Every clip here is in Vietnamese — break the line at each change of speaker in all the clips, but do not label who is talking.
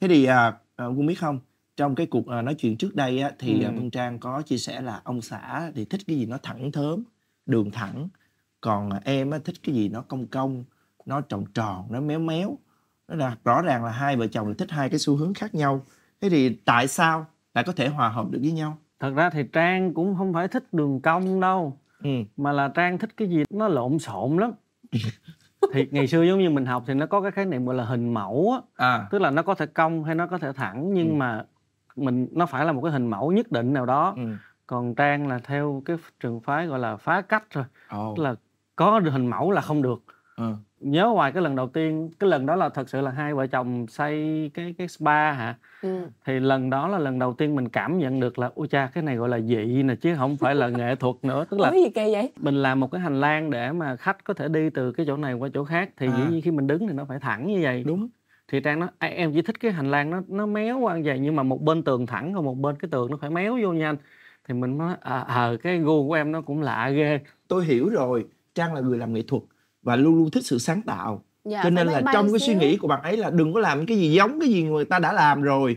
thế thì à, à, quân biết không trong cái cuộc à, nói chuyện trước đây á, thì à, ừ. Vân Trang có chia sẻ là ông xã thì thích cái gì nó thẳng thớm đường thẳng còn à, em á, thích cái gì nó cong cong nó tròn tròn nó méo méo đó là rõ ràng là hai vợ chồng thích hai
cái xu hướng khác nhau thế thì tại sao lại có thể hòa hợp được với nhau thật ra thì trang cũng không phải thích đường cong đâu ừ. mà là trang thích cái gì nó lộn xộn lắm thì ngày xưa giống như mình học thì nó có cái khái niệm gọi là hình mẫu á à. tức là nó có thể cong hay nó có thể thẳng nhưng ừ. mà mình nó phải là một cái hình mẫu nhất định nào đó ừ. còn trang là theo cái trường phái gọi là phá cách rồi oh. tức là có hình mẫu là không được ừ nhớ ngoài cái lần đầu tiên cái lần đó là thật sự là hai vợ chồng xây cái cái spa hả ừ. thì lần đó là lần đầu tiên mình cảm nhận được là ôi cha cái này gọi là dị nè chứ không phải là nghệ thuật nữa tức là gì kỳ vậy mình làm một cái hành lang để mà khách có thể đi từ cái chỗ này qua chỗ khác thì à. dĩ nhiên khi mình đứng thì nó phải thẳng như vậy đúng thì trang nói em chỉ thích cái hành lang nó nó méo qua như vậy nhưng mà một bên tường thẳng còn một bên cái tường nó phải méo vô nhanh thì mình nói à, à cái gu của em nó cũng lạ ghê tôi hiểu rồi trang là người làm nghệ thuật
và luôn luôn thích sự sáng tạo dạ, cho nên là trong cái suy nghĩ của bạn ấy là đừng có làm cái gì giống cái gì người ta đã làm rồi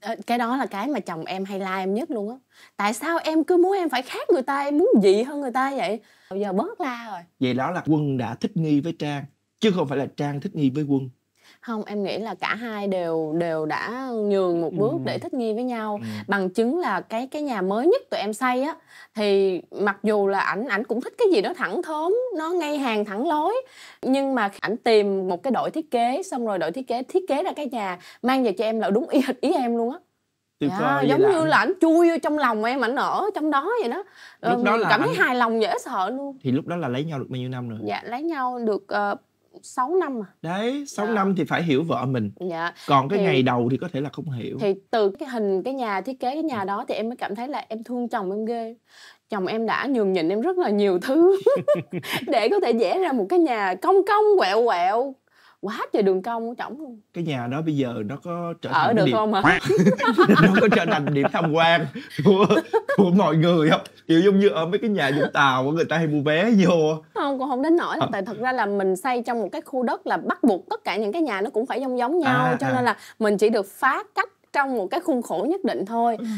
ờ, cái đó là cái mà chồng em hay la em nhất luôn á tại sao em cứ muốn em phải khác người ta em muốn dị hơn người ta vậy bây giờ bớt la rồi
vậy đó là quân đã thích nghi với trang chứ không phải là trang thích nghi với quân
không em nghĩ là cả hai đều đều đã nhường một bước ừ. để thích nghi với nhau ừ. bằng chứng là cái cái nhà mới nhất tụi em xây á thì mặc dù là ảnh ảnh cũng thích cái gì đó thẳng thớm nó ngay hàng thẳng lối nhưng mà ảnh tìm một cái đội thiết kế xong rồi đội thiết kế thiết kế ra cái nhà mang về cho em là đúng ý hệt ý em luôn á
Tuyệt dạ, vời giống như là ảnh
chui vô trong lòng em ảnh ở trong đó vậy đó lúc ờ, đó là cảm anh... thấy hài lòng dễ sợ luôn
thì lúc đó là lấy nhau được bao nhiêu năm rồi dạ
lấy nhau được uh, 6 năm à
đấy 6 dạ. năm thì phải hiểu vợ mình
dạ. còn cái thì, ngày
đầu thì có thể là không hiểu thì
từ cái hình cái nhà thiết kế cái nhà đó thì em mới cảm thấy là em thương chồng em ghê chồng em đã nhường nhịn em rất là nhiều thứ để có thể vẽ ra một cái nhà cong cong quẹo quẹo quá trời đường cong của chồng luôn
cái nhà đó bây giờ nó có trở thành ở được điểm... không hả nó có trở thành điểm tham quan của của mọi người không kiểu giống như ở mấy cái nhà vũng tàu của người ta hay mua vé vô
không cũng không đến nỗi à. tại thật ra là mình xây trong một cái khu đất là bắt buộc tất cả những cái nhà nó cũng phải giống giống nhau à, cho à. nên là mình chỉ được phá cách trong một cái khuôn khổ nhất định thôi ừ.